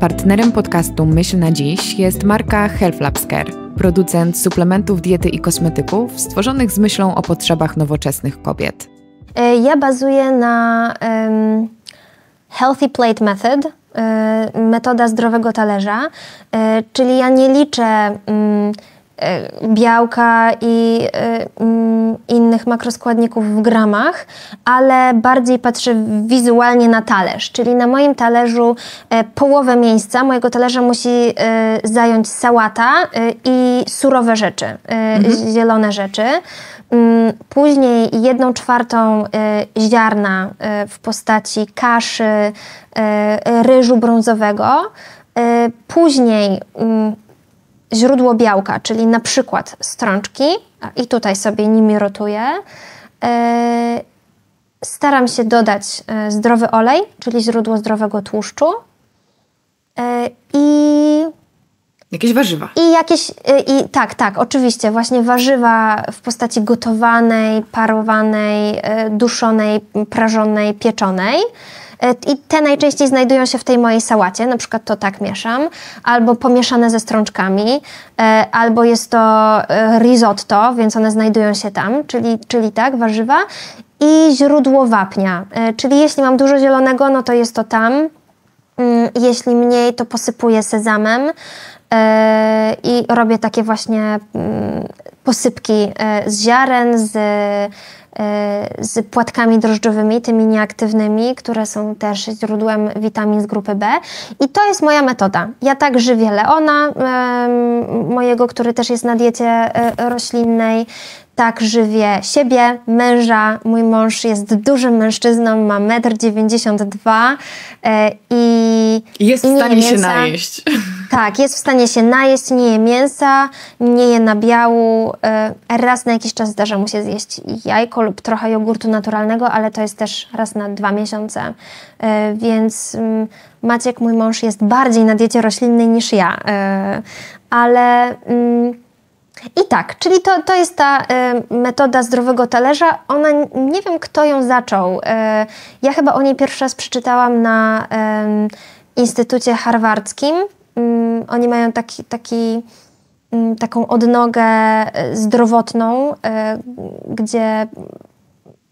Partnerem podcastu Myśl na Dziś jest marka Health Labs Care, producent suplementów diety i kosmetyków stworzonych z myślą o potrzebach nowoczesnych kobiet. E, ja bazuję na um, Healthy Plate Method, e, metoda zdrowego talerza, e, czyli ja nie liczę. Um, E, białka i e, mm, innych makroskładników w gramach, ale bardziej patrzę wizualnie na talerz, czyli na moim talerzu e, połowę miejsca mojego talerza musi zająć sałata i surowe rzeczy, mhm. zielone rzeczy. Mm, później jedną czwartą ziarna w postaci kaszy, ryżu brązowego. Później mm, źródło białka, czyli na przykład strączki, i tutaj sobie nimi rotuję. E, staram się dodać e, zdrowy olej, czyli źródło zdrowego tłuszczu. E, I. Jakieś warzywa. I jakieś. I, tak, tak, oczywiście. Właśnie warzywa w postaci gotowanej, parowanej, duszonej, prażonej, pieczonej. E, I te najczęściej znajdują się w tej mojej sałacie, na przykład to tak mieszam, albo pomieszane ze strączkami, e, albo jest to e, risotto, więc one znajdują się tam, czyli, czyli tak, warzywa. I źródło wapnia, czyli jeśli mam dużo zielonego, no to jest to tam, mm, jeśli mniej, to posypuję sezamem i robię takie właśnie mm, posypki e, z ziaren, z, e, z płatkami drożdżowymi, tymi nieaktywnymi, które są też źródłem witamin z grupy B. I to jest moja metoda. Ja tak żywię Leona, mojego, który też jest na diecie e, roślinnej. Tak żywię siebie, męża. Mój mąż jest dużym mężczyzną, ma 1,92 m i. Jest i w stanie się najeść. Tak, jest w stanie się najeść, nie je mięsa, nie je nabiału. E, raz na jakiś czas zdarza mu się zjeść jajko lub trochę jogurtu naturalnego, ale to jest też raz na dwa miesiące. E, więc mm, Maciek, mój mąż, jest bardziej na diecie roślinnej niż ja. E, ale... Mm, I tak, czyli to, to jest ta metoda zdrowego talerza. Ona, nie wiem kto ją zaczął. ja chyba o niej pierwszy raz przeczytałam na Instytucie Harvardskim um, oni mają taki, taki, um, taką odnogę e, zdrowotną, e, gdzie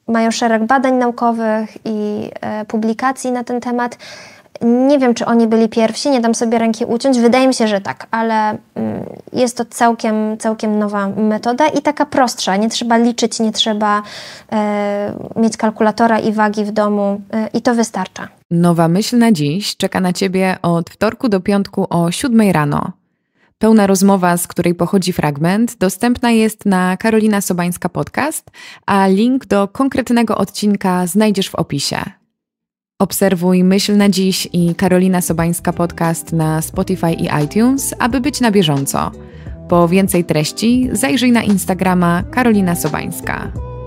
mają szereg badań naukowych i e, publikacji na ten temat. Nie wiem, czy oni byli pierwsi, nie dam sobie ręki uciąć. Wydaje mi się, że tak, ale mm, jest to całkiem, całkiem nowa metoda i taka prostsza. Nie trzeba liczyć, nie trzeba e, mieć kalkulatora i wagi w domu e, i to wystarcza. Nowa myśl na dziś czeka na Ciebie od wtorku do piątku o 7 rano. Pełna rozmowa, z której pochodzi fragment, dostępna jest na Karolina Sobańska Podcast, a link do konkretnego odcinka znajdziesz w opisie. Obserwuj Myśl na Dziś i Karolina Sobańska podcast na Spotify i iTunes, aby być na bieżąco. Po więcej treści zajrzyj na Instagrama Karolina Sobańska.